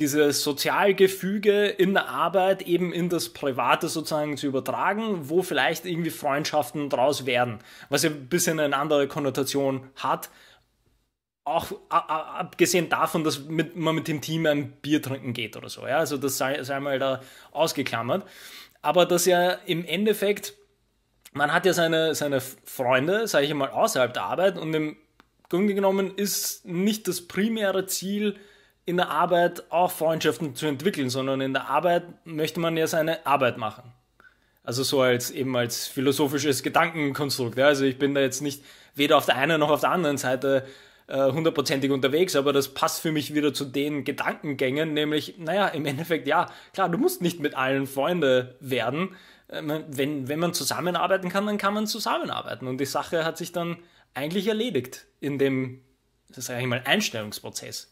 dieses Sozialgefüge in der Arbeit eben in das Private sozusagen zu übertragen, wo vielleicht irgendwie Freundschaften draus werden, was ja ein bisschen eine andere Konnotation hat. Auch abgesehen davon, dass man mit dem Team ein Bier trinken geht oder so. Ja? Also das sei, sei mal da ausgeklammert. Aber dass ja im Endeffekt, man hat ja seine, seine Freunde, sage ich mal, außerhalb der Arbeit und im Grunde genommen ist nicht das primäre Ziel, in der Arbeit auch Freundschaften zu entwickeln, sondern in der Arbeit möchte man ja seine Arbeit machen. Also so als eben als philosophisches Gedankenkonstrukt. Ja. Also ich bin da jetzt nicht weder auf der einen noch auf der anderen Seite äh, hundertprozentig äh, unterwegs, aber das passt für mich wieder zu den Gedankengängen, nämlich, naja, im Endeffekt ja, klar, du musst nicht mit allen Freunde werden. Äh, wenn, wenn man zusammenarbeiten kann, dann kann man zusammenarbeiten. Und die Sache hat sich dann eigentlich erledigt in dem, das sage ich mal, Einstellungsprozess.